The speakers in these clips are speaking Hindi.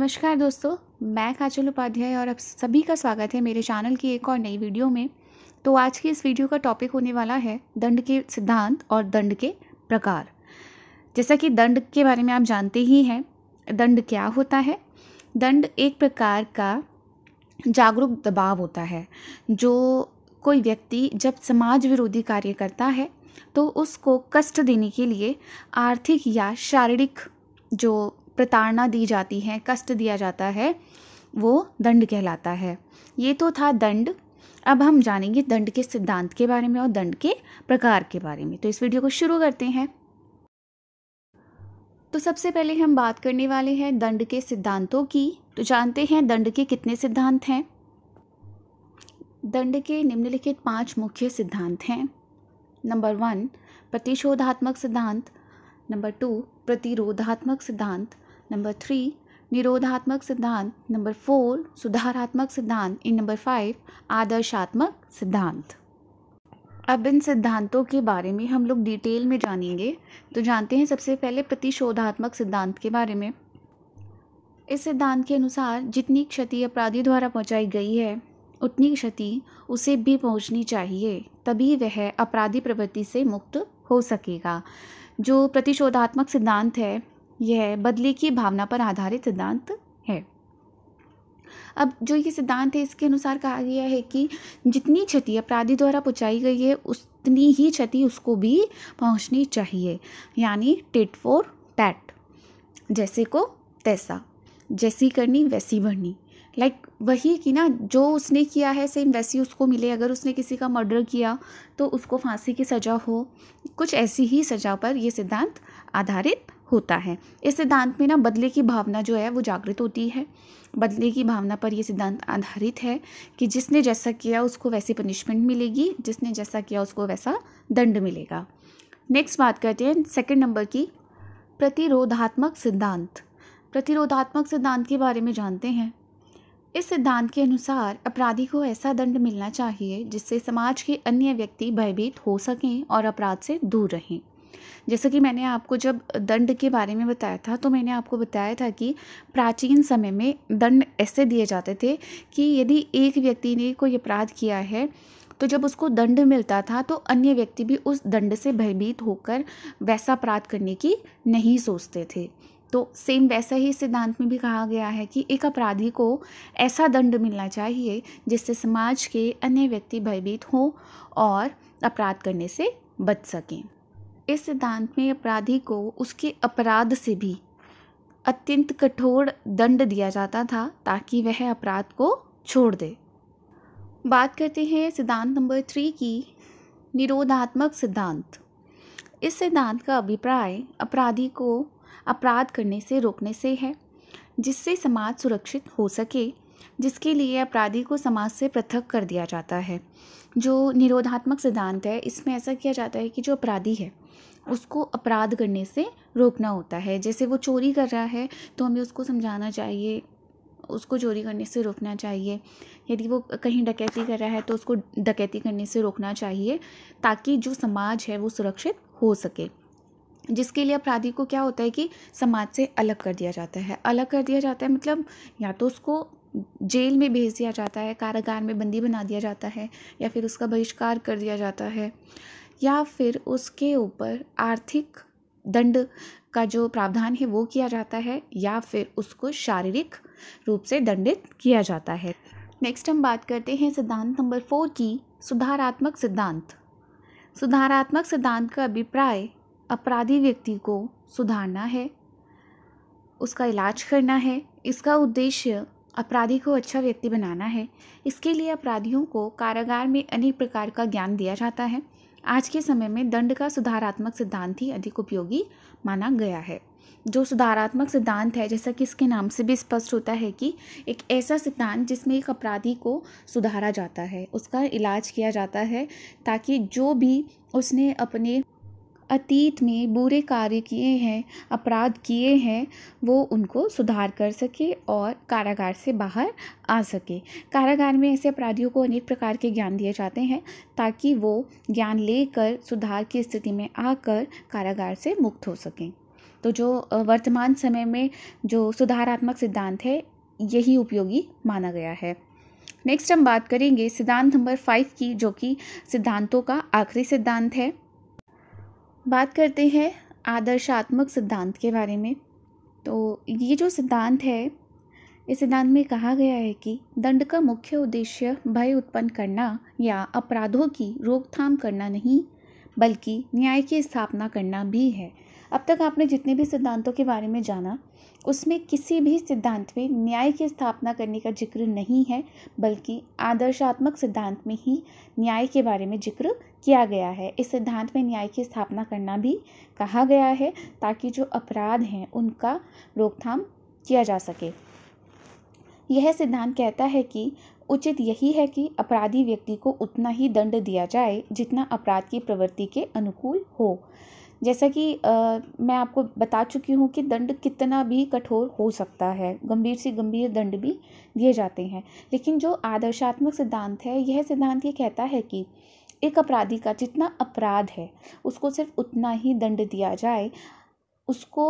नमस्कार दोस्तों मैं काजल उपाध्याय और आप सभी का स्वागत है मेरे चैनल की एक और नई वीडियो में तो आज की इस वीडियो का टॉपिक होने वाला है दंड के सिद्धांत और दंड के प्रकार जैसा कि दंड के बारे में आप जानते ही हैं दंड क्या होता है दंड एक प्रकार का जागरूक दबाव होता है जो कोई व्यक्ति जब समाज विरोधी कार्य करता है तो उसको कष्ट देने के लिए आर्थिक या शारीरिक जो प्रताड़ना दी जाती है कष्ट दिया जाता है वो दंड कहलाता है ये तो था दंड अब हम जानेंगे दंड के सिद्धांत के बारे में और दंड के प्रकार के बारे में तो इस वीडियो को शुरू करते हैं तो सबसे पहले हम बात करने वाले हैं दंड के सिद्धांतों की तो जानते हैं दंड के कितने सिद्धांत हैं दंड के निम्नलिखित पांच मुख्य सिद्धांत हैं नंबर वन प्रतिशोधात्मक सिद्धांत नंबर टू प्रतिरोधात्मक सिद्धांत नंबर थ्री निरोधात्मक सिद्धांत नंबर फोर सुधारात्मक सिद्धांत इन नंबर फाइव आदर्शात्मक सिद्धांत अब इन सिद्धांतों के बारे में हम लोग डिटेल में जानेंगे तो जानते हैं सबसे पहले प्रतिशोधात्मक सिद्धांत के बारे में इस सिद्धांत के अनुसार जितनी क्षति अपराधी द्वारा पहुंचाई गई है उतनी क्षति उसे भी पहुंचनी चाहिए तभी वह अपराधी प्रवृत्ति से मुक्त हो सकेगा जो प्रतिशोधात्मक सिद्धांत है यह बदले की भावना पर आधारित सिद्धांत है अब जो ये सिद्धांत है इसके अनुसार कहा गया है कि जितनी क्षति अपराधी द्वारा पहुँचाई गई है उतनी ही क्षति उसको भी पहुँचनी चाहिए यानी टिट फोर टैट जैसे को तैसा जैसी करनी वैसी भरनी लाइक like, वही कि ना जो उसने किया है सेम वैसी उसको मिले अगर उसने किसी का मर्डर किया तो उसको फांसी की सज़ा हो कुछ ऐसी ही सज़ा पर यह सिद्धांत आधारित होता है इस सिद्धांत में ना बदले की भावना जो है वो जागृत होती है बदले की भावना पर यह सिद्धांत आधारित है कि जिसने जैसा किया उसको वैसी पनिशमेंट मिलेगी जिसने जैसा किया उसको वैसा दंड मिलेगा नेक्स्ट बात करते हैं सेकंड नंबर की प्रतिरोधात्मक सिद्धांत प्रतिरोधात्मक सिद्धांत के बारे में जानते हैं इस सिद्धांत के अनुसार अपराधी को ऐसा दंड मिलना चाहिए जिससे समाज के अन्य व्यक्ति भयभीत हो सकें और अपराध से दूर रहें जैसा कि मैंने आपको जब दंड के बारे में बताया था तो मैंने आपको बताया था कि प्राचीन समय में दंड ऐसे दिए जाते थे कि यदि एक व्यक्ति ने कोई अपराध किया है तो जब उसको दंड मिलता था तो अन्य व्यक्ति भी उस दंड से भयभीत होकर वैसा अपराध करने की नहीं सोचते थे तो सेम वैसा ही सिद्धांत में भी कहा गया है कि एक अपराधी को ऐसा दंड मिलना चाहिए जिससे समाज के अन्य व्यक्ति भयभीत हों और अपराध करने से बच सकें इस सिद्धांत में अपराधी को उसके अपराध से भी अत्यंत कठोर दंड दिया जाता था ताकि वह अपराध को छोड़ दे बात करते हैं सिद्धांत नंबर थ्री की निरोधात्मक सिद्धांत इस सिद्धांत का अभिप्राय अपराधी को अपराध करने से रोकने से है जिससे समाज सुरक्षित हो सके जिसके लिए अपराधी को समाज से पृथक कर दिया जाता है जो निरोधात्मक सिद्धांत है इसमें ऐसा किया जाता है कि जो अपराधी है उसको अपराध करने से रोकना होता है जैसे वो चोरी कर रहा है तो हमें उसको समझाना चाहिए उसको चोरी करने से रोकना चाहिए यदि वो कहीं डकैती कर रहा है तो उसको डकैती करने से रोकना चाहिए ताकि जो समाज है वो सुरक्षित हो सके जिसके लिए अपराधी को क्या होता है कि समाज से अलग कर दिया जाता है अलग कर दिया जाता है मतलब या तो उसको जेल में भेज दिया जाता है कारागार में बंदी बना दिया जाता है या फिर उसका बहिष्कार कर दिया जाता है या फिर उसके ऊपर आर्थिक दंड का जो प्रावधान है वो किया जाता है या फिर उसको शारीरिक रूप से दंडित किया जाता है नेक्स्ट हम बात करते हैं सिद्धांत नंबर फोर की सुधारात्मक सिद्धांत सुधारात्मक सिद्धांत का अभिप्राय अपराधी व्यक्ति को सुधारना है उसका इलाज करना है इसका उद्देश्य अपराधी को अच्छा व्यक्ति बनाना है इसके लिए अपराधियों को कारागार में अनेक प्रकार का ज्ञान दिया जाता है आज के समय में दंड का सुधारात्मक सिद्धांत ही अधिक उपयोगी माना गया है जो सुधारात्मक सिद्धांत है जैसा कि इसके नाम से भी स्पष्ट होता है कि एक ऐसा सिद्धांत जिसमें एक अपराधी को सुधारा जाता है उसका इलाज किया जाता है ताकि जो भी उसने अपने अतीत में बुरे कार्य किए हैं अपराध किए हैं वो उनको सुधार कर सके और कारागार से बाहर आ सके कारागार में ऐसे अपराधियों को अनेक प्रकार के ज्ञान दिए जाते हैं ताकि वो ज्ञान लेकर सुधार की स्थिति में आकर कारागार से मुक्त हो सकें तो जो वर्तमान समय में जो सुधारात्मक सिद्धांत है यही उपयोगी माना गया है नेक्स्ट हम बात करेंगे सिद्धांत नंबर फाइव की जो कि सिद्धांतों का आखिरी सिद्धांत है बात करते हैं आदर्शात्मक सिद्धांत के बारे में तो ये जो सिद्धांत है इस सिद्धांत में कहा गया है कि दंड का मुख्य उद्देश्य भय उत्पन्न करना या अपराधों की रोकथाम करना नहीं बल्कि न्याय की स्थापना करना भी है अब तक आपने जितने भी सिद्धांतों के बारे में जाना उसमें किसी भी सिद्धांत में न्याय की स्थापना करने का जिक्र नहीं है बल्कि आदर्शात्मक सिद्धांत में ही न्याय के बारे में जिक्र किया गया है इस सिद्धांत में न्याय की स्थापना करना भी कहा गया है ताकि जो अपराध हैं उनका रोकथाम किया जा सके यह सिद्धांत कहता है कि उचित यही है कि अपराधी व्यक्ति को उतना ही दंड दिया जाए जितना अपराध की प्रवृत्ति के अनुकूल हो जैसा कि आ, मैं आपको बता चुकी हूँ कि दंड कितना भी कठोर हो सकता है गंभीर से गंभीर दंड भी दिए जाते हैं लेकिन जो आदर्शात्मक सिद्धांत है यह सिद्धांत ये कहता है कि एक अपराधी का जितना अपराध है उसको सिर्फ उतना ही दंड दिया जाए उसको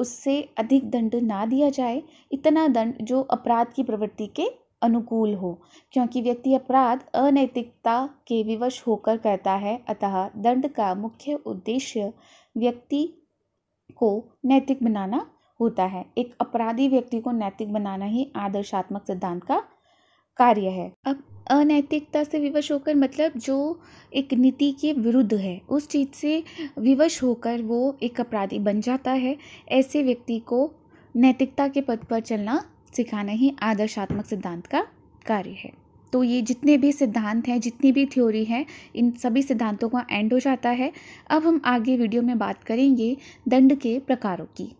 उससे अधिक दंड ना दिया जाए इतना दंड जो अपराध की प्रवृत्ति के अनुकूल हो क्योंकि व्यक्ति अपराध अनैतिकता के विवश होकर करता है अतः दंड का मुख्य उद्देश्य व्यक्ति को नैतिक बनाना होता है एक अपराधी व्यक्ति को नैतिक बनाना ही आदर्शात्मक सिद्धांत का कार्य है अब अनैतिकता से विवश होकर मतलब जो एक नीति के विरुद्ध है उस चीज़ से विवश होकर वो एक अपराधी बन जाता है ऐसे व्यक्ति को नैतिकता के पद पर चलना सिखाना ही आदर्शात्मक सिद्धांत का कार्य है तो ये जितने भी सिद्धांत हैं जितनी भी थ्योरी हैं इन सभी सिद्धांतों का एंड हो जाता है अब हम आगे वीडियो में बात करेंगे दंड के प्रकारों की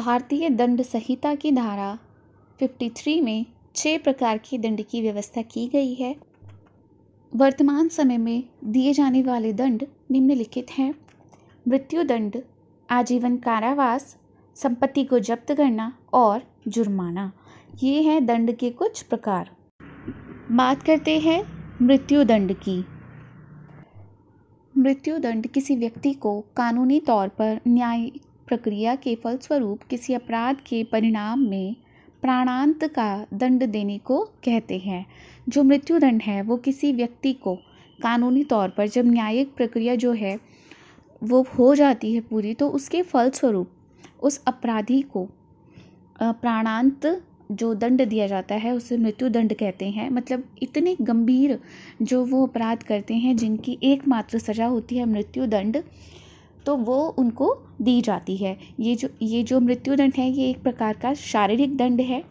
भारतीय दंड संहिता की धारा 53 में छः प्रकार की दंड की व्यवस्था की गई है वर्तमान समय में दिए जाने वाले दंड निम्नलिखित हैं मृत्यु दंड आजीवन कारावास संपत्ति को जब्त करना और जुर्माना ये हैं दंड के कुछ प्रकार बात करते हैं मृत्यु दंड की मृत्यु दंड किसी व्यक्ति को कानूनी तौर पर न्यायिक प्रक्रिया के फलस्वरूप किसी अपराध के परिणाम में प्राणांत का दंड देने को कहते हैं जो मृत्युदंड है वो किसी व्यक्ति को कानूनी तौर पर जब न्यायिक प्रक्रिया जो है वो हो जाती है पूरी तो उसके फलस्वरूप उस अपराधी को प्राणांत जो दंड दिया जाता है उसे मृत्यु दंड कहते हैं मतलब इतने गंभीर जो वो अपराध करते हैं जिनकी एकमात्र सज़ा होती है मृत्यु दंड तो वो उनको दी जाती है ये जो ये जो मृत्युदंड है ये एक प्रकार का शारीरिक दंड है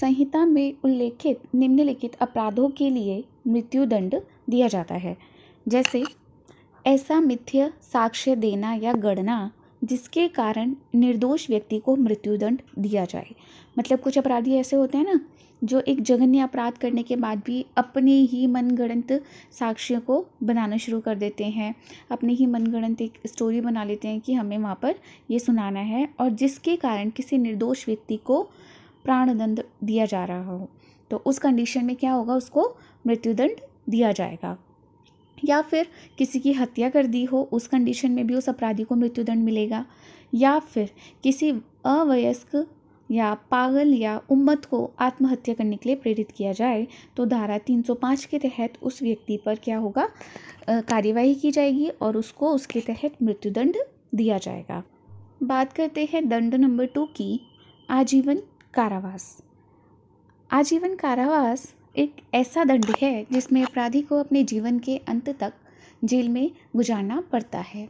संहिता में उल्लेखित निम्नलिखित अपराधों के लिए मृत्युदंड दिया जाता है जैसे ऐसा मिथ्य साक्ष्य देना या गणना जिसके कारण निर्दोष व्यक्ति को मृत्युदंड दिया जाए मतलब कुछ अपराधी ऐसे होते हैं ना जो एक जघन्य अपराध करने के बाद भी अपने ही मनगणंत साक्षियों को बनाना शुरू कर देते हैं अपने ही मनगणंत एक स्टोरी बना लेते हैं कि हमें वहाँ पर ये सुनाना है और जिसके कारण किसी निर्दोष व्यक्ति को प्राणदंड दिया जा रहा हो तो उस कंडीशन में क्या होगा उसको मृत्युदंड दिया जाएगा या फिर किसी की हत्या कर दी हो उस कंडीशन में भी उस अपराधी को मृत्युदंड मिलेगा या फिर किसी अवयस्क या पागल या उम्मत को आत्महत्या करने के लिए प्रेरित किया जाए तो धारा 305 के तहत उस व्यक्ति पर क्या होगा कार्यवाही की जाएगी और उसको उसके तहत मृत्युदंड दिया जाएगा बात करते हैं दंड नंबर टू की आजीवन कारावास आजीवन कारावास एक ऐसा दंड है जिसमें अपराधी को अपने जीवन के अंत तक जेल में गुजारना पड़ता है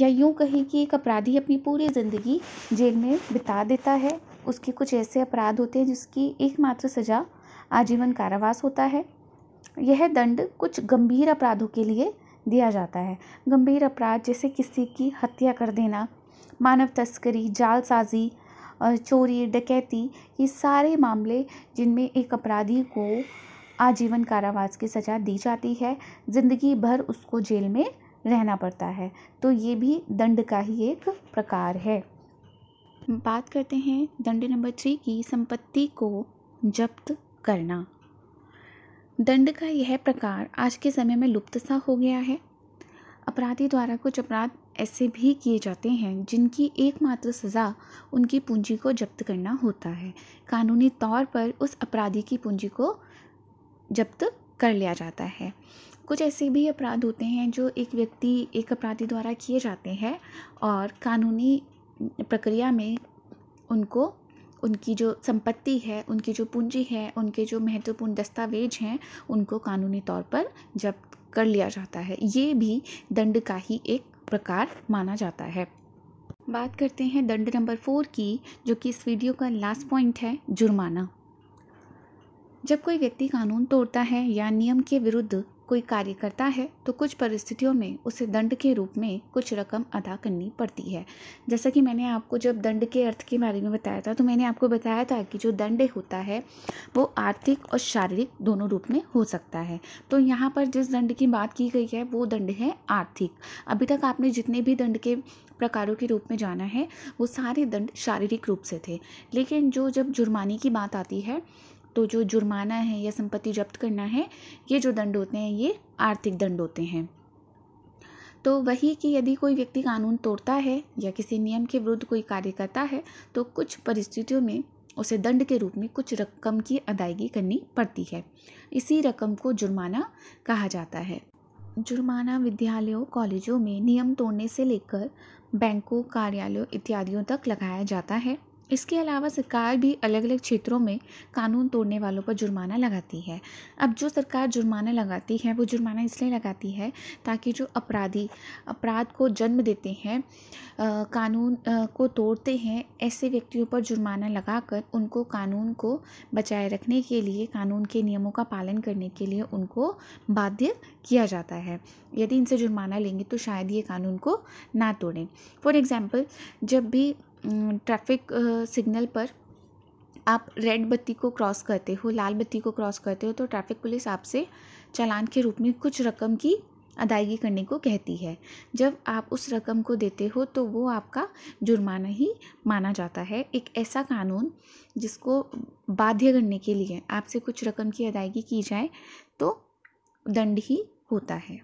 या यूँ कहें कि एक अपराधी अपनी पूरी ज़िंदगी जेल में बिता देता है उसके कुछ ऐसे अपराध होते हैं जिसकी एकमात्र सज़ा आजीवन कारावास होता है यह दंड कुछ गंभीर अपराधों के लिए दिया जाता है गंभीर अपराध जैसे किसी की हत्या कर देना मानव तस्करी जालसाजी और चोरी डकैती ये सारे मामले जिनमें एक अपराधी को आजीवन कारावास की सज़ा दी जाती है ज़िंदगी भर उसको जेल में रहना पड़ता है तो ये भी दंड का ही एक प्रकार है बात करते हैं दंड नंबर थ्री की संपत्ति को जब्त करना दंड का यह प्रकार आज के समय में लुप्त सा हो गया है अपराधी द्वारा कुछ अपराध ऐसे भी किए जाते हैं जिनकी एकमात्र सज़ा उनकी पूंजी को जब्त करना होता है कानूनी तौर पर उस अपराधी की पूंजी को जब्त कर लिया जाता है कुछ ऐसे भी अपराध होते हैं जो एक व्यक्ति एक अपराधी द्वारा किए जाते हैं और कानूनी प्रक्रिया में उनको उनकी जो संपत्ति है उनकी जो पूंजी है उनके जो महत्वपूर्ण दस्तावेज हैं उनको कानूनी तौर पर जब्त कर लिया जाता है ये भी दंड का ही एक प्रकार माना जाता है बात करते हैं दंड नंबर फोर की जो कि इस वीडियो का लास्ट पॉइंट है जुर्माना जब कोई व्यक्ति कानून तोड़ता है या नियम के विरुद्ध कोई कार्य करता है तो कुछ परिस्थितियों में उसे दंड के रूप में कुछ रकम अदा करनी पड़ती है जैसा कि मैंने आपको जब दंड के अर्थ के बारे में बताया था तो मैंने आपको बताया था कि जो दंड होता है वो आर्थिक और शारीरिक दोनों रूप में हो सकता है तो यहाँ पर जिस दंड की बात की गई है वो दंड है आर्थिक अभी तक आपने जितने भी दंड के प्रकारों के रूप में जाना है वो सारे दंड शारीरिक रूप से थे लेकिन जो जब जुर्माने की बात आती है तो जो जुर्माना है या संपत्ति जब्त करना है ये जो दंड होते हैं ये आर्थिक दंड होते हैं तो वही कि यदि कोई व्यक्ति कानून तोड़ता है या किसी नियम के विरुद्ध कोई कार्य करता है तो कुछ परिस्थितियों में उसे दंड के रूप में कुछ रकम की अदायगी करनी पड़ती है इसी रकम को जुर्माना कहा जाता है जुर्माना विद्यालयों कॉलेजों में नियम तोड़ने से लेकर बैंकों कार्यालयों इत्यादियों तक लगाया जाता है इसके अलावा सरकार भी अलग अलग क्षेत्रों में कानून तोड़ने वालों पर जुर्माना लगाती है अब जो सरकार जुर्माना लगाती है वो जुर्माना इसलिए लगाती है ताकि जो अपराधी अपराध को जन्म देते हैं कानून को तोड़ते हैं ऐसे व्यक्तियों पर जुर्माना लगाकर उनको कानून को बचाए रखने के लिए कानून के नियमों का पालन करने के लिए उनको बाध्य किया जाता है यदि इनसे जुर्माना लेंगे तो शायद ये कानून को ना तोड़ें फॉर एग्ज़ाम्पल जब भी ट्रैफिक सिग्नल पर आप रेड बत्ती को क्रॉस करते हो लाल बत्ती को क्रॉस करते हो तो ट्रैफिक पुलिस आपसे चालान के रूप में कुछ रकम की अदायगी करने को कहती है जब आप उस रकम को देते हो तो वो आपका जुर्माना ही माना जाता है एक ऐसा कानून जिसको बाध्य करने के लिए आपसे कुछ रकम की अदायगी की जाए तो दंड ही होता है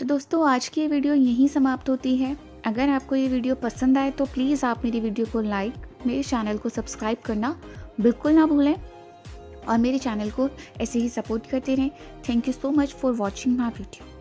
तो दोस्तों आज की वीडियो यहीं समाप्त होती है अगर आपको ये वीडियो पसंद आए तो प्लीज़ आप मेरी वीडियो को लाइक मेरे चैनल को सब्सक्राइब करना बिल्कुल ना भूलें और मेरे चैनल को ऐसे ही सपोर्ट करते रहें thank you so much for watching my video